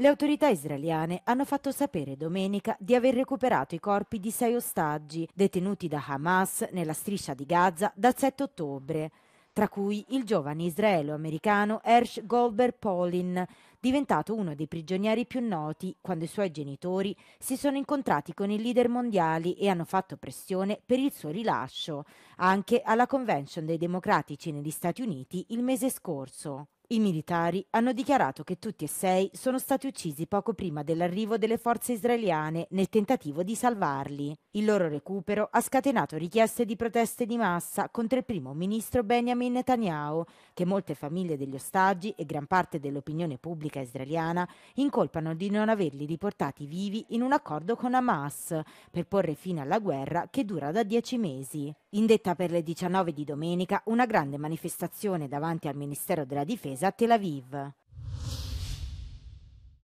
Le autorità israeliane hanno fatto sapere domenica di aver recuperato i corpi di sei ostaggi detenuti da Hamas nella striscia di Gaza dal 7 ottobre, tra cui il giovane israelo-americano Hersh Goldberg Polin, diventato uno dei prigionieri più noti quando i suoi genitori si sono incontrati con i leader mondiali e hanno fatto pressione per il suo rilascio, anche alla convention dei democratici negli Stati Uniti il mese scorso. I militari hanno dichiarato che tutti e sei sono stati uccisi poco prima dell'arrivo delle forze israeliane nel tentativo di salvarli. Il loro recupero ha scatenato richieste di proteste di massa contro il primo ministro Benjamin Netanyahu, che molte famiglie degli ostaggi e gran parte dell'opinione pubblica israeliana incolpano di non averli riportati vivi in un accordo con Hamas per porre fine alla guerra che dura da dieci mesi. Indetta per le 19 di domenica una grande manifestazione davanti al Ministero della Difesa a Tel Aviv.